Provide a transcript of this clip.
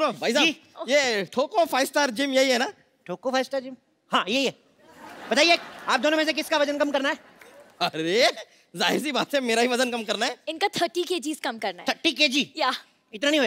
हाँ, भाई साहब ये ठोको फाइव स्टार जिम यही है ना ठोको फाइव स्टार जिम हाँ यही है बताइए आप दोनों में से किसका वजन कम करना है अरे जाहिर सी बात है मेरा ही वजन कम करना है इनका थर्टी के कम करना है थर्टी के जी या इतना नहीं